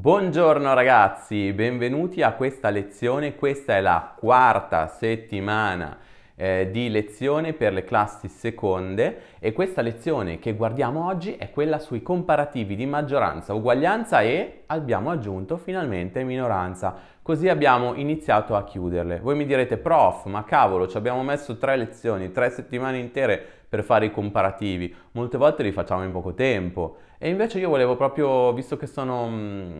Buongiorno ragazzi, benvenuti a questa lezione, questa è la quarta settimana eh, di lezione per le classi seconde e questa lezione che guardiamo oggi è quella sui comparativi di maggioranza, uguaglianza e abbiamo aggiunto finalmente minoranza. Così abbiamo iniziato a chiuderle. Voi mi direte, prof, ma cavolo, ci abbiamo messo tre lezioni, tre settimane intere per fare i comparativi. Molte volte li facciamo in poco tempo. E invece io volevo proprio, visto che sono, mm,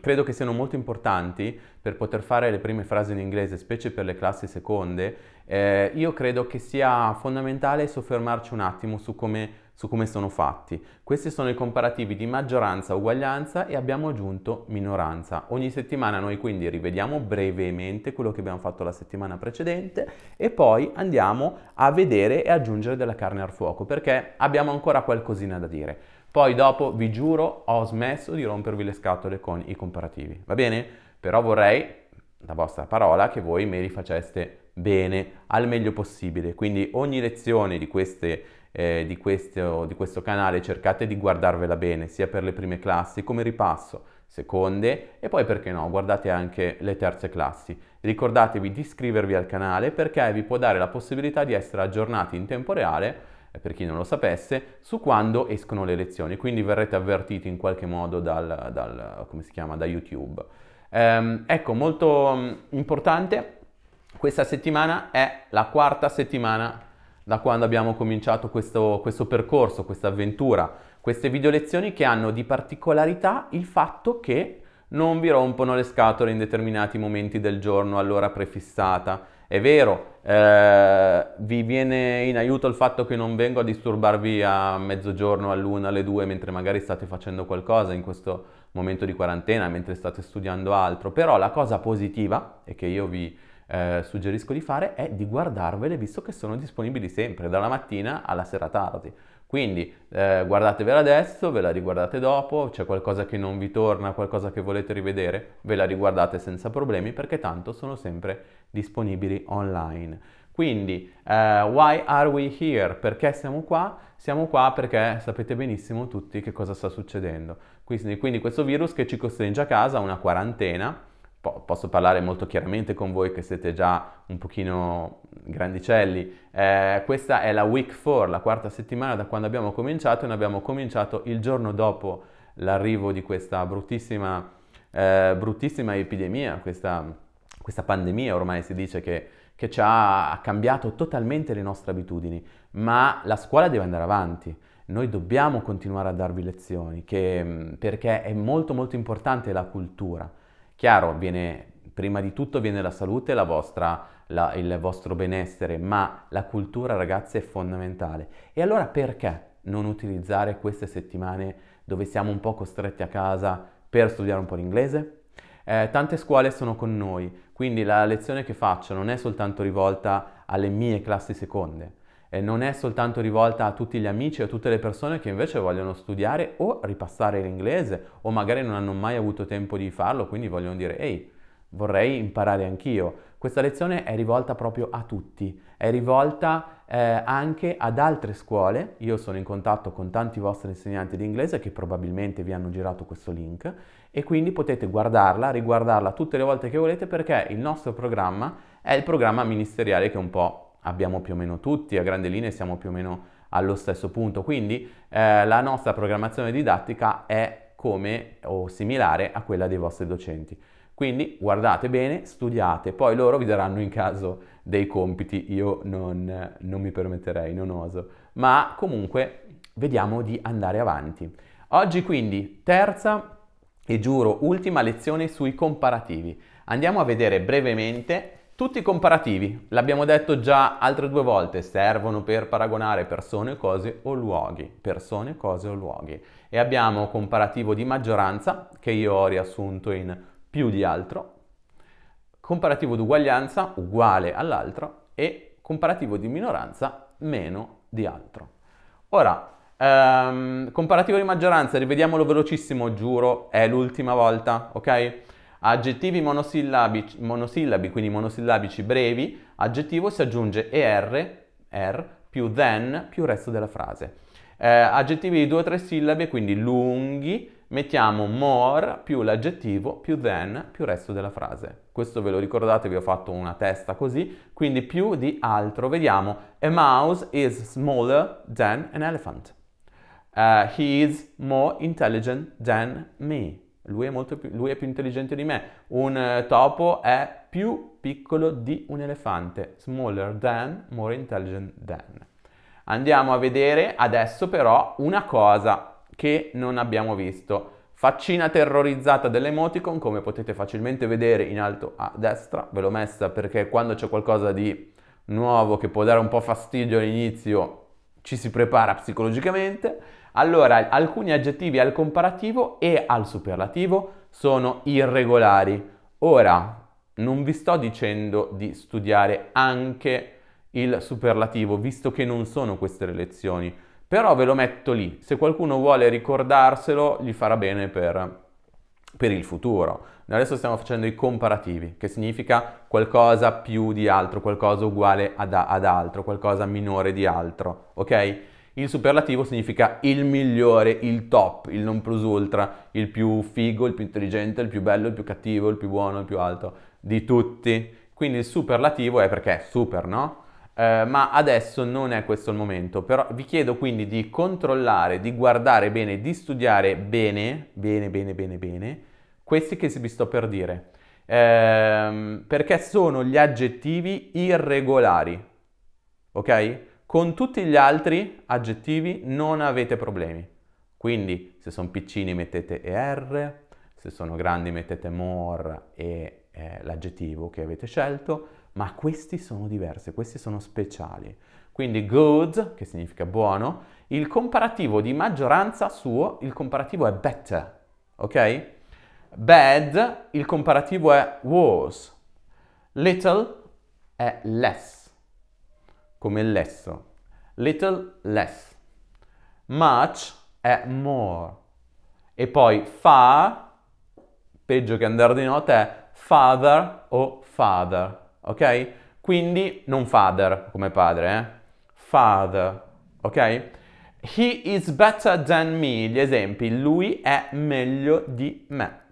credo che siano molto importanti per poter fare le prime frasi in inglese, specie per le classi seconde, eh, io credo che sia fondamentale soffermarci un attimo su come, su come sono fatti. Questi sono i comparativi di maggioranza, uguaglianza e abbiamo aggiunto minoranza. Ogni settimana noi quindi rivediamo brevemente quello che abbiamo fatto la settimana precedente e poi andiamo a vedere e aggiungere della carne al fuoco perché abbiamo ancora qualcosina da dire. Poi dopo, vi giuro, ho smesso di rompervi le scatole con i comparativi, va bene? Però vorrei, da vostra parola, che voi me li faceste bene al meglio possibile. Quindi ogni lezione di, queste, eh, di, questo, di questo canale cercate di guardarvela bene, sia per le prime classi come ripasso, seconde e poi perché no, guardate anche le terze classi. Ricordatevi di iscrivervi al canale perché vi può dare la possibilità di essere aggiornati in tempo reale eh, per chi non lo sapesse, su quando escono le lezioni, quindi verrete avvertiti in qualche modo dal, dal come si chiama, da YouTube. Ehm, ecco, molto mm, importante questa settimana è la quarta settimana da quando abbiamo cominciato questo, questo percorso, questa avventura, queste video lezioni che hanno di particolarità il fatto che non vi rompono le scatole in determinati momenti del giorno all'ora prefissata. È vero, eh, vi viene in aiuto il fatto che non vengo a disturbarvi a mezzogiorno, all'una, alle due, mentre magari state facendo qualcosa in questo momento di quarantena, mentre state studiando altro, però la cosa positiva è che io vi eh, suggerisco di fare è di guardarvele visto che sono disponibili sempre, dalla mattina alla sera tardi. Quindi eh, guardatevela adesso, ve la riguardate dopo, c'è qualcosa che non vi torna, qualcosa che volete rivedere, ve la riguardate senza problemi perché tanto sono sempre disponibili online. Quindi, uh, why are we here? Perché siamo qua? Siamo qua perché sapete benissimo tutti che cosa sta succedendo. Quindi, quindi questo virus che ci costringe a casa, una quarantena, po- posso parlare molto chiaramente con voi che siete già un pochino grandicelli, eh, questa è la week 4, la quarta settimana da quando abbiamo cominciato e noi abbiamo cominciato il giorno dopo l'arrivo di questa bruttissima, eh, bruttissima epidemia, questa, questa pandemia ormai si dice che che ci ha cambiato totalmente le nostre abitudini, ma la scuola deve andare avanti. Noi dobbiamo continuare a darvi lezioni che, mm, perché è molto molto importante la cultura. Chiaro, viene, prima di tutto viene la salute e la vostra, la, il vostro benessere, ma la cultura ragazzi è fondamentale. E allora perché non utilizzare queste settimane dove siamo un po' costretti a casa per studiare un po' l'inglese? Eh, tante scuole sono con noi, quindi la lezione che faccio non è soltanto rivolta alle mie classi seconde, eh, non è soltanto rivolta a tutti gli amici, a tutte le persone che invece vogliono studiare o ripassare l'inglese o magari non hanno mai avuto tempo di farlo, quindi vogliono dire ehi, vorrei imparare anch'io. Questa lezione è rivolta proprio a tutti, è rivolta eh, anche ad altre scuole. Io sono in contatto con tanti vostri insegnanti di inglese che probabilmente vi hanno girato questo link e quindi potete guardarla, riguardarla tutte le volte che volete perché il nostro programma è il programma ministeriale che un po' abbiamo più o meno tutti, a grande linea siamo più o meno allo stesso punto. Quindi eh, la nostra programmazione didattica è come o similare a quella dei vostri docenti. Quindi guardate bene, studiate, poi loro vi daranno in caso dei compiti, io non, non mi permetterei, non oso, ma comunque vediamo di andare avanti. Oggi quindi terza e giuro ultima lezione sui comparativi. Andiamo a vedere brevemente tutti i comparativi, l'abbiamo detto già altre due volte, servono per paragonare persone, cose o luoghi. Persone, cose o luoghi. E abbiamo comparativo di maggioranza, che io ho riassunto in più di altro, comparativo di uguaglianza, uguale all'altro, e comparativo di minoranza, meno di altro. Ora, ehm, comparativo di maggioranza, rivediamolo velocissimo, giuro, è l'ultima volta, ok? aggettivi monosillabici, monosillabi, quindi monosillabici brevi, aggettivo si aggiunge er, er più then più il resto della frase. Eh, aggettivi di due o tre sillabe, quindi lunghi, mettiamo more più l'aggettivo più then più il resto della frase. Questo ve lo ricordate, vi ho fatto una testa così, quindi più di altro. Vediamo, a mouse is smaller than an elephant. Uh, he is more intelligent than me. Lui è, più, lui è, più, intelligente di me. Un eh, topo è più piccolo di un elefante. Smaller than, more intelligent than. Andiamo a vedere adesso però una cosa che non abbiamo visto. Faccina terrorizzata dell'emoticon, come potete facilmente vedere in alto a destra. Ve l'ho messa perché quando c'è qualcosa di nuovo che può dare un po' fastidio all'inizio ci si prepara psicologicamente. Allora, alcuni aggettivi al comparativo e al superlativo sono irregolari. Ora, non vi sto dicendo di studiare anche il superlativo, visto che non sono queste le lezioni, però ve lo metto lì. Se qualcuno vuole ricordarselo, gli farà bene per, per il futuro. Noi adesso stiamo facendo i comparativi, che significa qualcosa più di altro, qualcosa uguale ad, ad altro, qualcosa minore di altro, ok? Il superlativo significa il migliore, il top, il non plus ultra, il più figo, il più intelligente, il più bello, il più cattivo, il più buono, il più alto di tutti. Quindi il superlativo è perché è super, no? Eh, ma adesso non è questo il momento, però vi chiedo quindi di controllare, di guardare bene, di studiare bene, bene, bene, bene, bene, questi che vi sto per dire. Eh, perché sono gli aggettivi irregolari, ok? Con tutti gli altri aggettivi non avete problemi. Quindi se sono piccini mettete ER, se sono grandi mettete more e eh, l'aggettivo che avete scelto, ma questi sono diversi, questi sono speciali. Quindi good, che significa buono, il comparativo di maggioranza suo, il comparativo è better, ok? Bad, il comparativo è worse. Little è less come less. Little less. Much è more. E poi far, peggio che andare di nota, è father o father, ok? Quindi non father come padre, eh? Father, ok? He is better than me. Gli esempi, lui è meglio di me.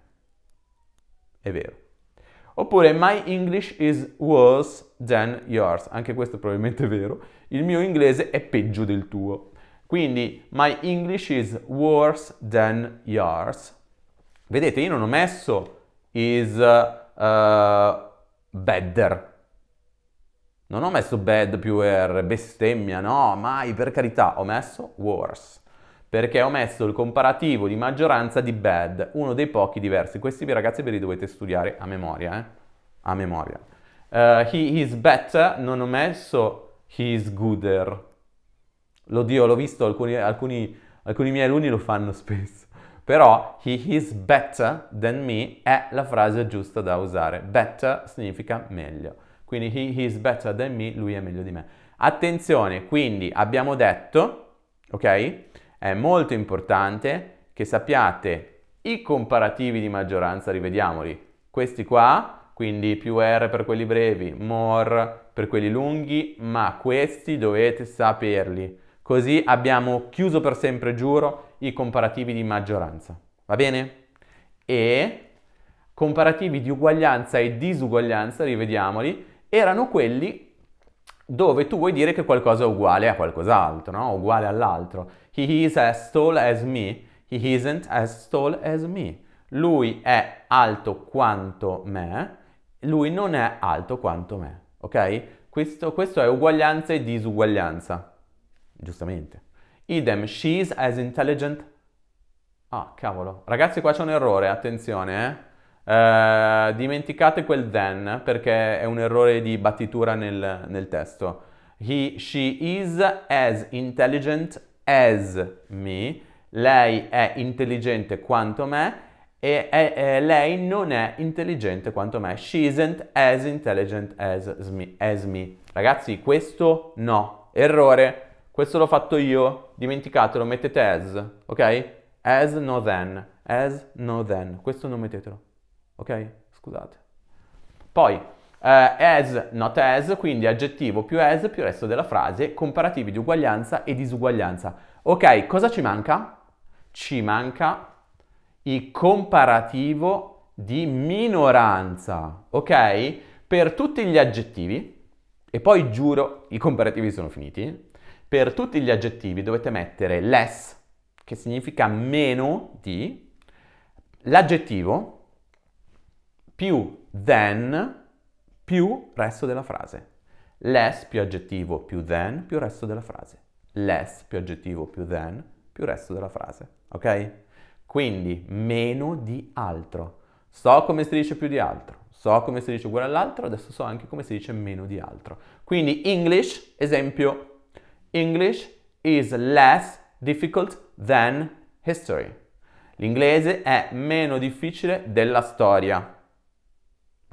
È vero. Oppure my English is worse than yours. Anche questo è probabilmente vero. Il mio inglese è peggio del tuo. Quindi my English is worse than yours. Vedete, io non ho messo is uh, better. Non ho messo bad più R, bestemmia, no, mai, per carità, ho messo worse perché ho messo il comparativo di maggioranza di Bad, uno dei pochi diversi. Questi ragazzi ve li dovete studiare a memoria, eh? A memoria. Uh, he is better, non ho messo he is gooder. Lo dio, l'ho visto, alcuni, alcuni, alcuni miei alunni lo fanno spesso. Però he is better than me è la frase giusta da usare. Better significa meglio. Quindi he is better than me, lui è meglio di me. Attenzione, quindi abbiamo detto, ok? È molto importante che sappiate i comparativi di maggioranza, rivediamoli. Questi qua, quindi più R per quelli brevi, more per quelli lunghi, ma questi dovete saperli. Così abbiamo chiuso per sempre, giuro, i comparativi di maggioranza. Va bene? E comparativi di uguaglianza e disuguaglianza, rivediamoli, erano quelli dove tu vuoi dire che qualcosa è uguale a qualcos'altro, no? uguale all'altro. He is as tall as me, he isn't as tall as me. Lui è alto quanto me, lui non è alto quanto me, ok? Questo, questo è uguaglianza e disuguaglianza, giustamente. Idem, she is as intelligent... Ah, cavolo. Ragazzi, qua c'è un errore, attenzione, eh? Eh, dimenticate quel then perché è un errore di battitura nel, nel testo. He, she is as intelligent as me. Lei è intelligente quanto me e, e, e, lei non è intelligente quanto me. She isn't as intelligent as me. As me. Ragazzi, questo no, errore. Questo l'ho fatto io, dimenticatelo, mettete as, ok? As no then, as no then, questo non mettetelo. Ok? Scusate. Poi, eh, as, not as, quindi aggettivo più as più il resto della frase, comparativi di uguaglianza e disuguaglianza. Ok, cosa ci manca? Ci manca il comparativo di minoranza, ok? Per tutti gli aggettivi, e poi giuro, i comparativi sono finiti, per tutti gli aggettivi dovete mettere less, che significa meno di, l'aggettivo, più than più resto della frase. Less più aggettivo più than più resto della frase. Less più aggettivo più than più resto della frase. Ok? Quindi meno di altro. So come si dice più di altro. So come si dice uguale all'altro, adesso so anche come si dice meno di altro. Quindi English, esempio, English is less difficult than history. L'inglese è meno difficile della storia.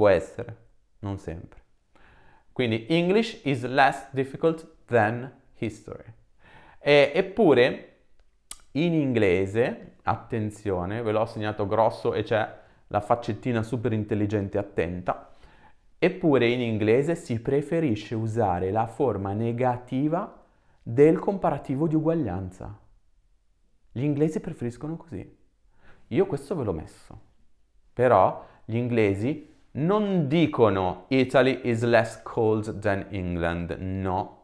Può essere, non sempre. Quindi English is less difficult than history. E, eppure in inglese, attenzione, ve l'ho segnato grosso e c'è la faccettina super intelligente attenta, eppure in inglese si preferisce usare la forma negativa del comparativo di uguaglianza. Gli inglesi preferiscono così. Io questo ve l'ho messo. Però gli inglesi non dicono Italy is less cold than England, no.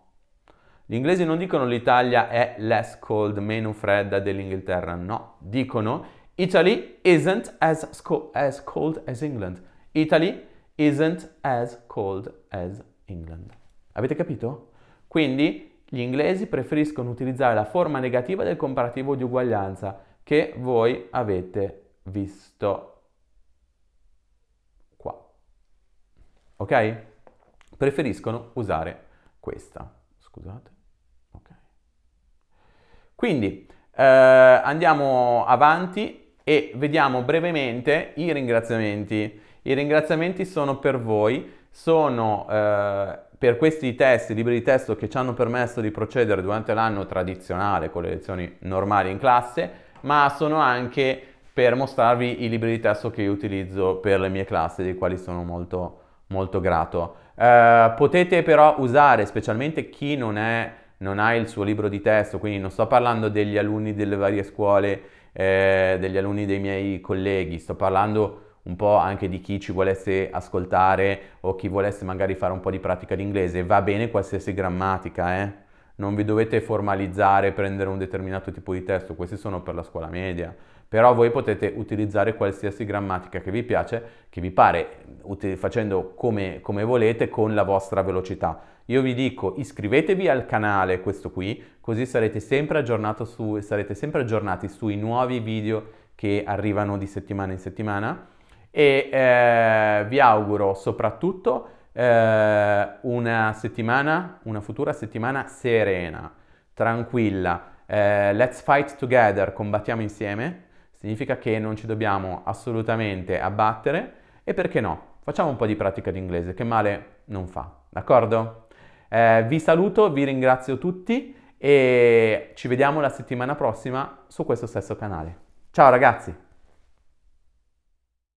Gli inglesi non dicono l'Italia è less cold, meno fredda dell'Inghilterra, no. Dicono Italy isn't as, as cold as England. Italy isn't as cold as England. Avete capito? Quindi gli inglesi preferiscono utilizzare la forma negativa del comparativo di uguaglianza che voi avete visto ok? Preferiscono usare questa, scusate, ok? Quindi eh, andiamo avanti e vediamo brevemente i ringraziamenti. I ringraziamenti sono per voi, sono eh, per questi testi, libri di testo che ci hanno permesso di procedere durante l'anno tradizionale con le lezioni normali in classe, ma sono anche per mostrarvi i libri di testo che io utilizzo per le mie classi, dei quali sono molto molto grato. Eh, potete però usare, specialmente chi non, è, non, ha il suo libro di testo, quindi non sto parlando degli alunni delle varie scuole, eh, degli alunni dei miei colleghi, sto parlando un po' anche di chi ci volesse ascoltare o chi volesse magari fare un po' di pratica d'inglese. Va bene qualsiasi grammatica, eh? Non vi dovete formalizzare, prendere un determinato tipo di testo, questi sono per la scuola media però voi potete utilizzare qualsiasi grammatica che vi piace, che vi pare, facendo come, come volete con la vostra velocità. Io vi dico iscrivetevi al canale, questo qui, così sarete sempre, su, sarete sempre aggiornati sui nuovi video che arrivano di settimana in settimana e eh, vi auguro soprattutto eh, una settimana, una futura settimana serena, tranquilla. Eh, let's fight together, combattiamo insieme Significa che non ci dobbiamo assolutamente abbattere e perché no? Facciamo un po' di pratica d'inglese, che male non fa, d'accordo? Eh, vi saluto, vi ringrazio tutti e ci vediamo la settimana prossima su questo stesso canale. Ciao ragazzi!